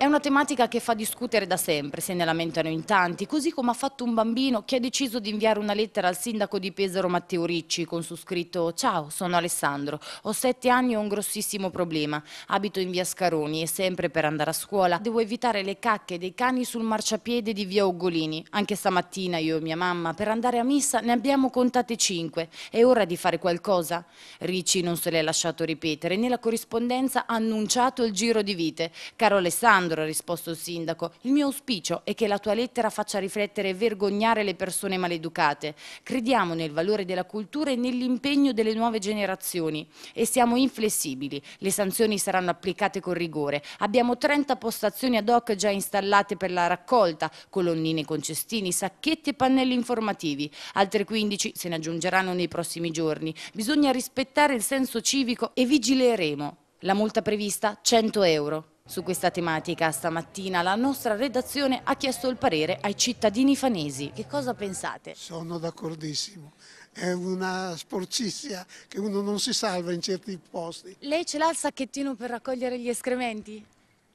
È una tematica che fa discutere da sempre, se ne lamentano in tanti, così come ha fatto un bambino che ha deciso di inviare una lettera al sindaco di Pesaro Matteo Ricci con su scritto «Ciao, sono Alessandro, ho sette anni e ho un grossissimo problema, abito in via Scaroni e sempre per andare a scuola devo evitare le cacche dei cani sul marciapiede di via Oggolini. Anche stamattina io e mia mamma per andare a missa ne abbiamo contate cinque, è ora di fare qualcosa?» Ricci non se l'è lasciato ripetere, nella corrispondenza ha annunciato il giro di vite. «Caro Alessandro, Alessandro, ha risposto il sindaco, il mio auspicio è che la tua lettera faccia riflettere e vergognare le persone maleducate. Crediamo nel valore della cultura e nell'impegno delle nuove generazioni e siamo inflessibili. Le sanzioni saranno applicate con rigore. Abbiamo 30 postazioni ad hoc già installate per la raccolta, colonnine con cestini, sacchetti e pannelli informativi. Altre 15 se ne aggiungeranno nei prossimi giorni. Bisogna rispettare il senso civico e vigileremo. La multa prevista 100 euro. Su questa tematica stamattina la nostra redazione ha chiesto il parere ai cittadini fanesi. Che cosa pensate? Sono d'accordissimo. È una sporcizia che uno non si salva in certi posti. Lei ce l'ha il sacchettino per raccogliere gli escrementi?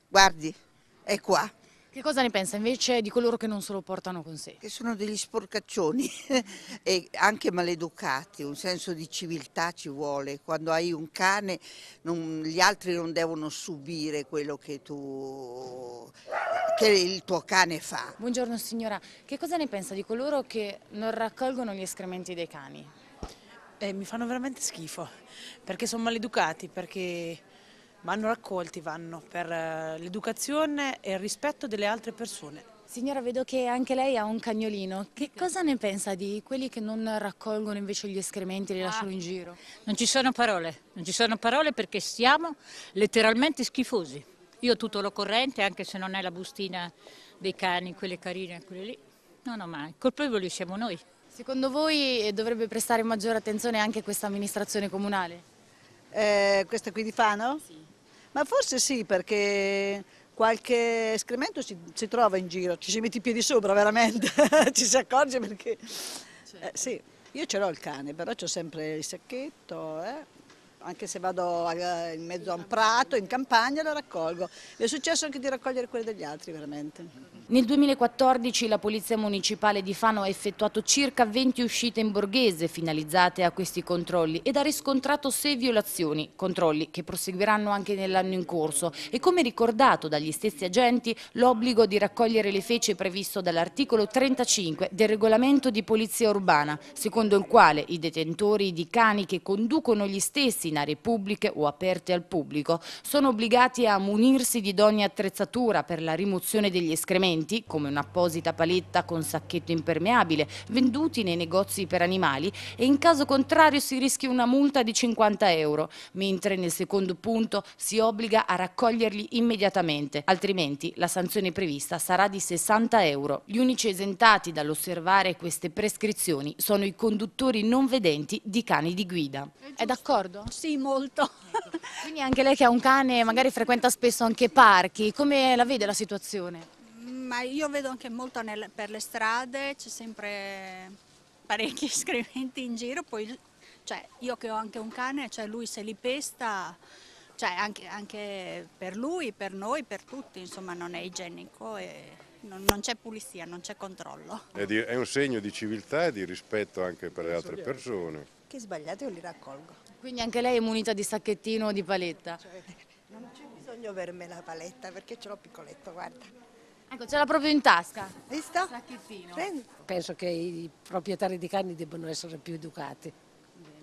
Guardi, è qua. Che cosa ne pensa invece di coloro che non se lo portano con sé? Che sono degli sporcaccioni e anche maleducati, un senso di civiltà ci vuole. Quando hai un cane non, gli altri non devono subire quello che, tu, che il tuo cane fa. Buongiorno signora, che cosa ne pensa di coloro che non raccolgono gli escrementi dei cani? Eh, mi fanno veramente schifo, perché sono maleducati, perché vanno raccolti, vanno per eh, l'educazione e il rispetto delle altre persone. Signora, vedo che anche lei ha un cagnolino. Che cosa ne pensa di quelli che non raccolgono invece gli escrementi e li lasciano in giro? Non ci sono parole, non ci sono parole perché siamo letteralmente schifosi. Io ho tutto l'occorrente, anche se non è la bustina dei cani, quelle carine, quelle lì. No, no, mai. colpevoli siamo noi. Secondo voi eh, dovrebbe prestare maggiore attenzione anche questa amministrazione comunale? Eh, questa qui di Fano? Sì. Ma forse sì, perché qualche escremento si, si trova in giro, ci si mette i piedi sopra veramente, ci si accorge perché... Certo. Eh, sì, io ce l'ho il cane, però ho sempre il sacchetto, eh? anche se vado eh, in mezzo a un prato, in campagna, lo raccolgo. Mi è successo anche di raccogliere quelli degli altri veramente. Nel 2014 la Polizia Municipale di Fano ha effettuato circa 20 uscite in borghese finalizzate a questi controlli ed ha riscontrato 6 violazioni, controlli che proseguiranno anche nell'anno in corso e come ricordato dagli stessi agenti l'obbligo di raccogliere le fece previsto dall'articolo 35 del regolamento di Polizia Urbana, secondo il quale i detentori di cani che conducono gli stessi in aree pubbliche o aperte al pubblico sono obbligati a munirsi di idonea attrezzatura per la rimozione degli escrementi alimenti, come un'apposita paletta con sacchetto impermeabile, venduti nei negozi per animali e in caso contrario si rischia una multa di 50 euro, mentre nel secondo punto si obbliga a raccoglierli immediatamente, altrimenti la sanzione prevista sarà di 60 euro. Gli unici esentati dall'osservare queste prescrizioni sono i conduttori non vedenti di cani di guida. È d'accordo? Sì, molto. Quindi anche lei che ha un cane magari frequenta spesso anche parchi, come la vede la situazione? ma io vedo anche molto nel, per le strade, c'è sempre parecchi escrementi in giro, poi cioè, io che ho anche un cane, cioè lui se li pesta, cioè anche, anche, per lui, per noi, per tutti, insomma non è igienico e non, non c'è pulizia, non c'è controllo. È, di, è un segno di civiltà e di rispetto anche per le altre persone. Che sbagliate io li raccolgo. Quindi anche lei è munita di sacchettino o di paletta? Cioè, non c'è bisogno per me la paletta perché ce l'ho piccoletto, guarda. Ecco, ce l'ha proprio in tasca. Visto? Sacchettino. Penso che i proprietari di cani debbano essere più educati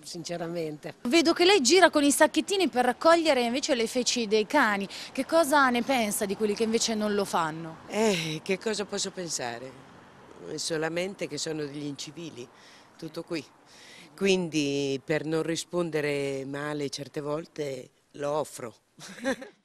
sinceramente. Vedo che lei gira con i sacchettini per raccogliere invece le feci dei cani. Che cosa ne pensa di quelli che invece non lo fanno? Eh, che cosa posso pensare? Solamente che sono degli incivili, tutto qui. Quindi per non rispondere male certe volte lo offro.